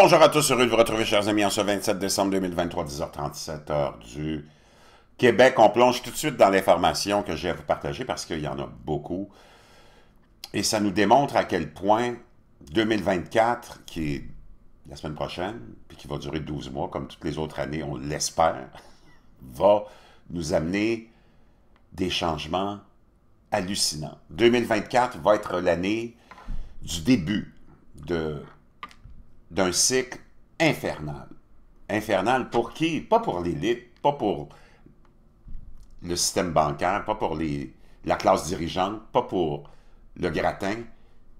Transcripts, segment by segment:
bonjour à tous, heureux de vous retrouver, chers amis, en ce 27 décembre 2023, 10h37 du Québec. On plonge tout de suite dans l'information que j'ai à vous partager parce qu'il y en a beaucoup. Et ça nous démontre à quel point 2024, qui est la semaine prochaine, puis qui va durer 12 mois, comme toutes les autres années, on l'espère, va nous amener des changements hallucinants. 2024 va être l'année du début de d'un cycle infernal. Infernal pour qui? Pas pour l'élite, pas pour le système bancaire, pas pour les, la classe dirigeante, pas pour le gratin,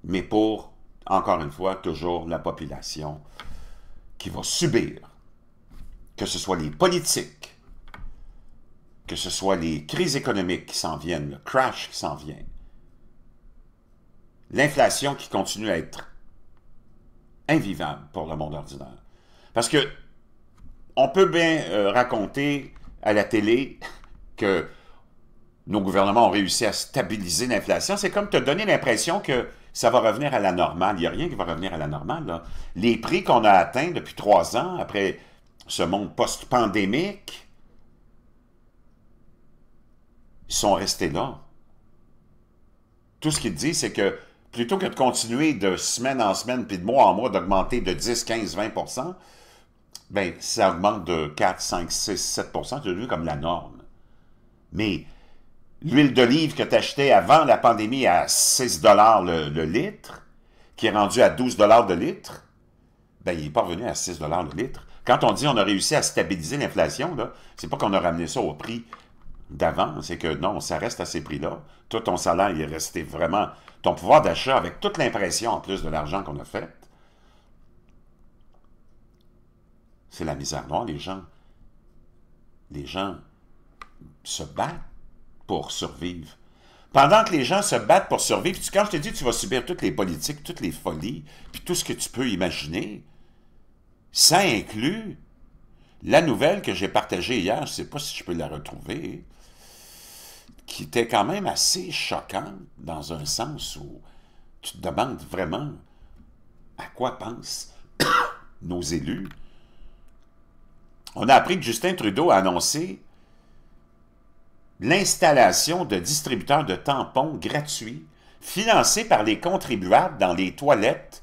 mais pour, encore une fois, toujours la population qui va subir, que ce soit les politiques, que ce soit les crises économiques qui s'en viennent, le crash qui s'en vient, l'inflation qui continue à être invivable pour le monde ordinaire. Parce que on peut bien euh, raconter à la télé que nos gouvernements ont réussi à stabiliser l'inflation. C'est comme te donner l'impression que ça va revenir à la normale. Il n'y a rien qui va revenir à la normale. Les prix qu'on a atteints depuis trois ans, après ce monde post-pandémique, sont restés là. Tout ce qu'il dit, c'est que plutôt que de continuer de semaine en semaine, puis de mois en mois, d'augmenter de 10, 15, 20 bien, ça augmente de 4, 5, 6, 7 c'est devenu comme la norme. Mais l'huile d'olive que tu achetais avant la pandémie à 6 le, le litre, qui est rendu à 12 le litre, ben, il n'est pas revenu à 6 le litre. Quand on dit on a réussi à stabiliser l'inflation, c'est pas qu'on a ramené ça au prix d'avant, c'est que non, ça reste à ces prix-là. Tout ton salaire, il est resté vraiment... Ton pouvoir d'achat, avec toute l'impression en plus de l'argent qu'on a fait, c'est la misère noire. Les gens, les gens se battent pour survivre. Pendant que les gens se battent pour survivre, quand je te dis tu vas subir toutes les politiques, toutes les folies, puis tout ce que tu peux imaginer, ça inclut la nouvelle que j'ai partagée hier, je ne sais pas si je peux la retrouver, qui était quand même assez choquante dans un sens où tu te demandes vraiment à quoi pensent nos élus. On a appris que Justin Trudeau a annoncé l'installation de distributeurs de tampons gratuits financés par les contribuables dans les toilettes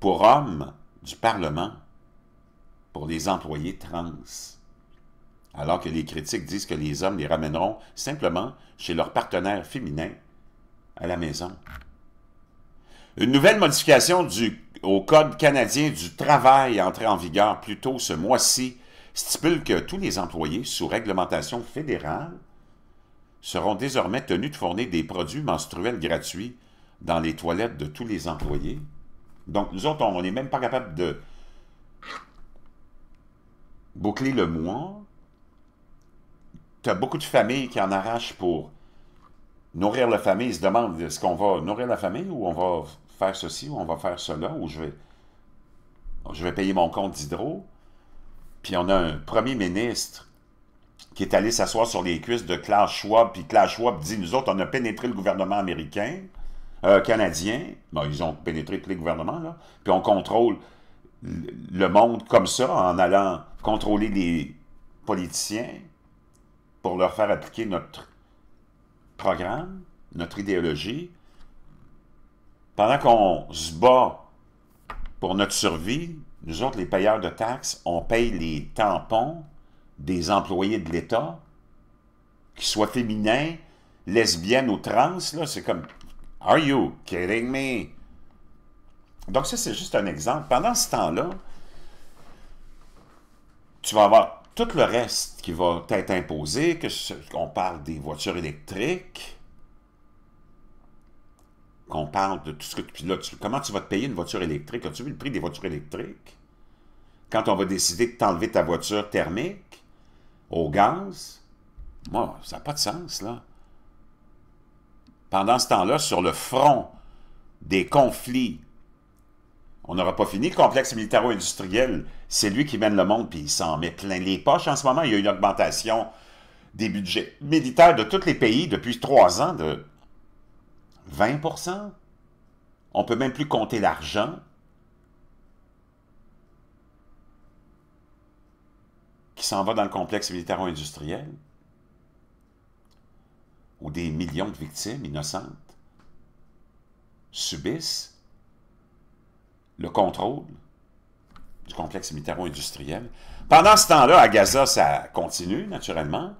pour hommes du Parlement pour les employés trans. Alors que les critiques disent que les hommes les ramèneront simplement chez leur partenaire féminin à la maison. Une nouvelle modification du, au Code canadien du travail entrée en vigueur plus tôt ce mois-ci stipule que tous les employés sous réglementation fédérale seront désormais tenus de fournir des produits menstruels gratuits dans les toilettes de tous les employés. Donc, nous autres, on n'est même pas capable de boucler le mois, as beaucoup de familles qui en arrachent pour nourrir la famille. Ils se demandent, est-ce qu'on va nourrir la famille ou on va faire ceci ou on va faire cela ou je vais, je vais payer mon compte d'hydro. Puis on a un premier ministre qui est allé s'asseoir sur les cuisses de Klaus Schwab, puis Klaus Schwab dit, nous autres, on a pénétré le gouvernement américain, euh, canadien, ils ont pénétré tous les gouvernements, là, puis on contrôle le monde comme ça en allant contrôler les politiciens pour leur faire appliquer notre programme, notre idéologie, pendant qu'on se bat pour notre survie, nous autres, les payeurs de taxes, on paye les tampons des employés de l'État, qu'ils soient féminins, lesbiennes ou trans, là, c'est comme « Are you kidding me? » Donc ça, c'est juste un exemple. Pendant ce temps-là, tu vas avoir tout le reste qui va t'être imposé, que qu'on parle des voitures électriques, qu'on parle de tout ce que... Puis là, comment tu vas te payer une voiture électrique? As-tu vu le prix des voitures électriques? Quand on va décider de t'enlever ta voiture thermique au gaz, moi, ça n'a pas de sens, là. Pendant ce temps-là, sur le front des conflits on n'aura pas fini. Le complexe militaro-industriel, c'est lui qui mène le monde, puis il s'en met plein les poches. En ce moment, il y a une augmentation des budgets militaires de tous les pays depuis trois ans de 20 On peut même plus compter l'argent. qui s'en va dans le complexe militaro-industriel, où des millions de victimes innocentes subissent le contrôle du complexe militaro-industriel. Pendant ce temps-là, à Gaza, ça continue, naturellement.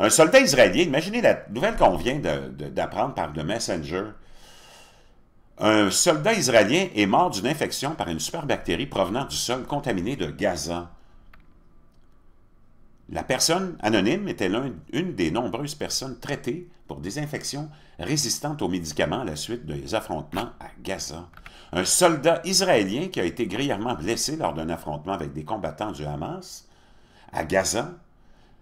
Un soldat israélien, imaginez la nouvelle qu'on vient d'apprendre par le Messenger. Un soldat israélien est mort d'une infection par une superbactérie provenant du sol contaminé de Gaza. La personne anonyme était l'une des nombreuses personnes traitées pour des infections résistantes aux médicaments à la suite des affrontements à Gaza. Un soldat israélien qui a été grièvement blessé lors d'un affrontement avec des combattants du Hamas à Gaza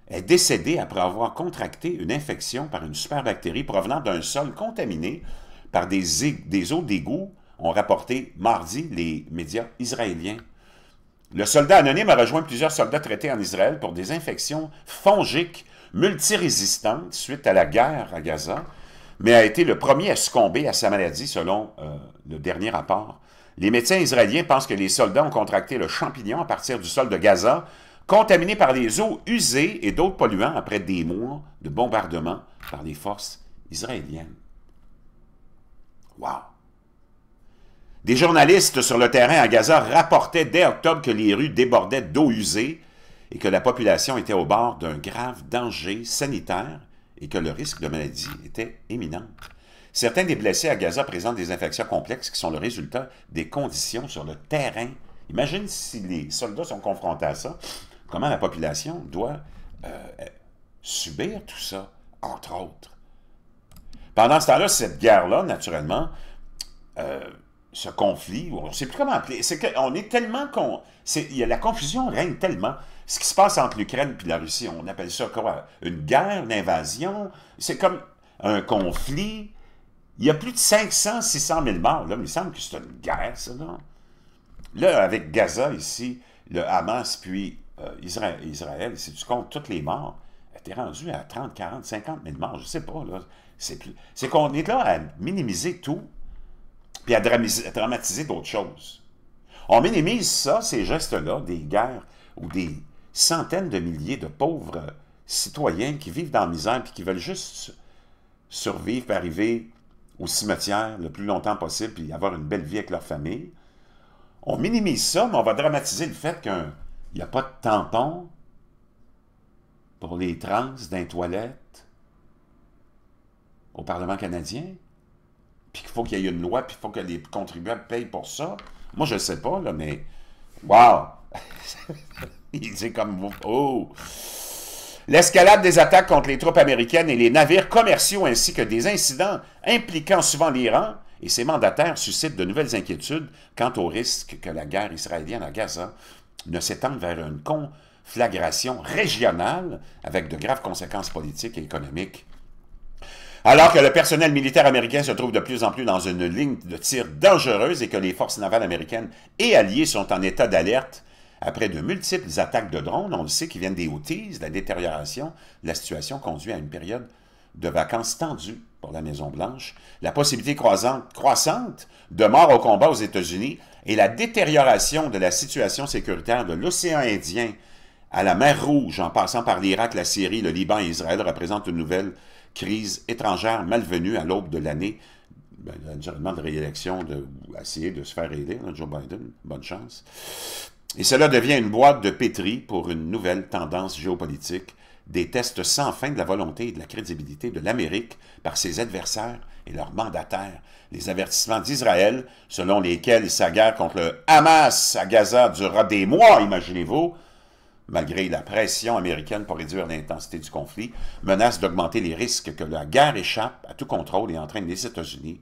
est décédé après avoir contracté une infection par une superbactérie provenant d'un sol contaminé par des, des eaux d'égout, ont rapporté mardi les médias israéliens. Le soldat anonyme a rejoint plusieurs soldats traités en Israël pour des infections fongiques multirésistantes suite à la guerre à Gaza, mais a été le premier à succomber à sa maladie selon euh, le dernier rapport. Les médecins israéliens pensent que les soldats ont contracté le champignon à partir du sol de Gaza, contaminé par les eaux usées et d'autres polluants après des mois de bombardement par les forces israéliennes. Wow! Des journalistes sur le terrain à Gaza rapportaient dès octobre que les rues débordaient d'eau usée et que la population était au bord d'un grave danger sanitaire et que le risque de maladie était imminent. Certains des blessés à Gaza présentent des infections complexes qui sont le résultat des conditions sur le terrain. Imagine si les soldats sont confrontés à ça, comment la population doit euh, subir tout ça, entre autres. Pendant ce temps-là, cette guerre-là, naturellement, euh, ce conflit, on ne sait plus comment appeler, c'est qu'on est tellement la confusion règne tellement. Ce qui se passe entre l'Ukraine et la Russie, on appelle ça quoi Une guerre, une invasion, c'est comme un conflit. Il y a plus de 500, 600 000 morts. Là, il me semble que c'est une guerre, ça, non? Là, avec Gaza ici, le Hamas puis euh, Israël, si tu comptes toutes les morts, t'es rendu à 30, 40, 50 000 morts, je sais pas, là. C'est qu'on est là à minimiser tout puis à dramatiser, d'autres choses. On minimise ça, ces gestes-là, des guerres ou des centaines de milliers de pauvres euh, citoyens qui vivent dans la misère puis qui veulent juste survivre puis arriver au cimetière le plus longtemps possible puis avoir une belle vie avec leur famille. On minimise ça, mais on va dramatiser le fait qu'il n'y a pas de tampon pour les trans d'un toilette au Parlement canadien puis qu'il faut qu'il y ait une loi, puis il faut que les contribuables payent pour ça. Moi, je sais pas, là, mais... Wow! Il dit comme... Oh! L'escalade des attaques contre les troupes américaines et les navires commerciaux ainsi que des incidents impliquant souvent l'Iran et ses mandataires suscitent de nouvelles inquiétudes quant au risque que la guerre israélienne à Gaza ne s'étende vers une conflagration régionale avec de graves conséquences politiques et économiques alors que le personnel militaire américain se trouve de plus en plus dans une ligne de tir dangereuse et que les forces navales américaines et alliées sont en état d'alerte après de multiples attaques de drones, on le sait, qui viennent des Houthis, la détérioration de la situation conduit à une période de vacances tendues pour la Maison-Blanche, la possibilité croissante, croissante de morts au combat aux États-Unis et la détérioration de la situation sécuritaire de l'océan Indien à la mer Rouge, en passant par l'Irak, la Syrie, le Liban et Israël, représentent une nouvelle crise étrangère malvenue à l'aube de l'année ben, de réélection, de essayer de se faire aider, hein, Joe Biden, bonne chance. Et cela devient une boîte de pétri pour une nouvelle tendance géopolitique, des tests sans fin de la volonté et de la crédibilité de l'Amérique par ses adversaires et leurs mandataires, les avertissements d'Israël, selon lesquels sa guerre contre le Hamas à Gaza durera des mois, imaginez-vous, malgré la pression américaine pour réduire l'intensité du conflit, menace d'augmenter les risques que la guerre échappe à tout contrôle et entraîne les États-Unis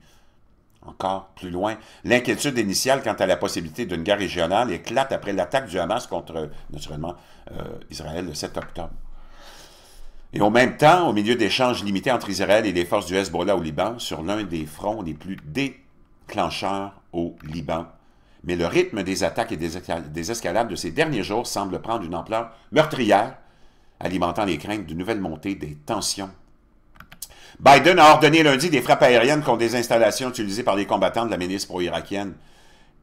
encore plus loin, l'inquiétude initiale quant à la possibilité d'une guerre régionale éclate après l'attaque du Hamas contre, naturellement, euh, Israël le 7 octobre. Et au même temps, au milieu d'échanges limités entre Israël et les forces du Hezbollah au Liban, sur l'un des fronts les plus déclencheurs au Liban, mais le rythme des attaques et des escalades de ces derniers jours semble prendre une ampleur meurtrière, alimentant les craintes d'une nouvelle montée des tensions. Biden a ordonné lundi des frappes aériennes contre des installations utilisées par les combattants de la ministre pro-irakienne.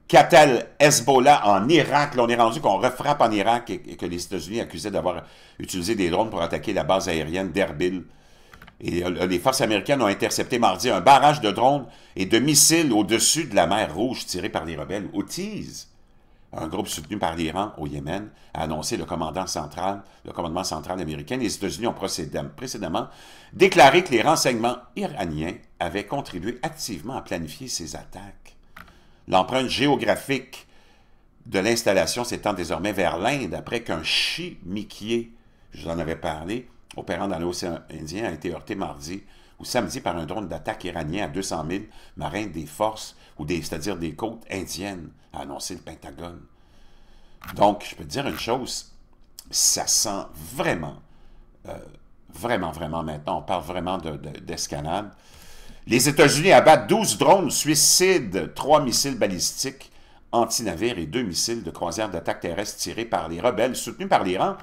qu'a-t-elle Hezbollah en Irak. L'on on est rendu qu'on refrappe en Irak et, que les États-Unis accusaient d'avoir utilisé des drones pour attaquer la base aérienne d'Erbil euh, les forces américaines ont intercepté mardi un barrage de drones et de missiles au-dessus de la mer Rouge tirés par les rebelles Houthis. Un groupe soutenu par l'Iran au Yémen a annoncé le commandant central, le commandement central américain. Les États-Unis ont précédemment déclaré que les renseignements iraniens avaient contribué activement à planifier ces attaques. L'empreinte géographique de l'installation s'étend désormais vers l'Inde après qu'un chimiquier, je vous en avais parlé, opérant dans l'océan Indien a été heurté mardi ou samedi par un drone d'attaque iranien à 200 000 marins des forces, ou des, c'est-à-dire des côtes indiennes, a annoncé le Pentagone. Donc, je peux dire une chose, ça sent vraiment, euh, vraiment, vraiment maintenant, on parle vraiment d'escalade. Les États-Unis abattent 12 drones suicides, trois missiles balistiques anti-navires et deux missiles de croisière d'attaque terrestre tirés par les rebelles soutenus par l'Iran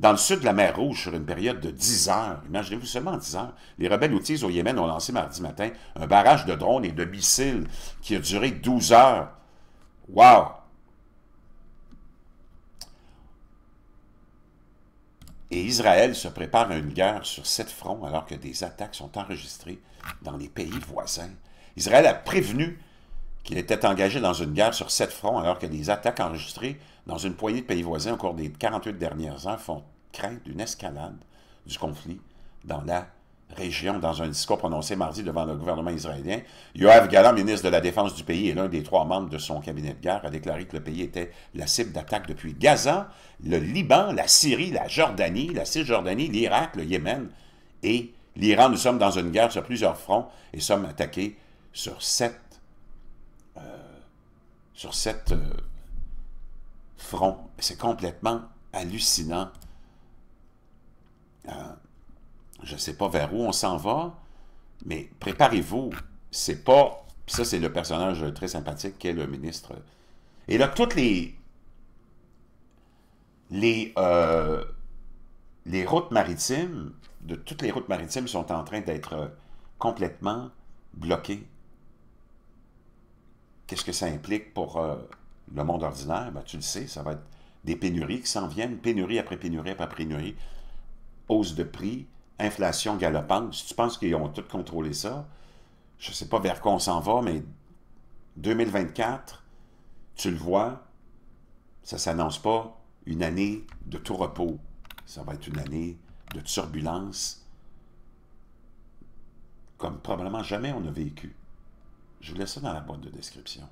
dans le sud de la mer Rouge sur une période de 10 heures. Imaginez-vous seulement 10 heures. Les rebelles outils au Yémen ont lancé mardi matin un barrage de drones et de missiles qui a duré 12 heures. Wow! Et Israël se prépare à une guerre sur sept fronts alors que des attaques sont enregistrées dans les pays voisins. Israël a prévenu qu'il était engagé dans une guerre sur sept fronts alors que des attaques enregistrées dans une poignée de pays voisins, au cours des 48 dernières ans, font crainte d'une escalade du conflit dans la région dans un discours prononcé mardi devant le gouvernement israélien. Yoav Galan, ministre de la Défense du pays et l'un des trois membres de son cabinet de guerre, a déclaré que le pays était la cible d'attaque depuis Gaza, le Liban, la Syrie, la Jordanie, la Cisjordanie, l'Irak, le Yémen et l'Iran. Nous sommes dans une guerre sur plusieurs fronts et sommes attaqués sur sept, euh, sur euh, c'est complètement hallucinant. Euh, je ne sais pas vers où on s'en va, mais préparez-vous. C'est pas... Ça, c'est le personnage très sympathique qui est le ministre. Et là, toutes les... Les, euh, les routes maritimes, de toutes les routes maritimes sont en train d'être complètement bloquées. Qu'est-ce que ça implique pour... Euh, le monde ordinaire, ben, tu le sais, ça va être des pénuries qui s'en viennent, pénurie après pénurie après pénurie, hausse de prix, inflation galopante. Si tu penses qu'ils ont tout contrôlé ça, je ne sais pas vers quoi on s'en va, mais 2024, tu le vois, ça ne s'annonce pas une année de tout repos. Ça va être une année de turbulence comme probablement jamais on a vécu. Je vous laisse ça dans la boîte de description.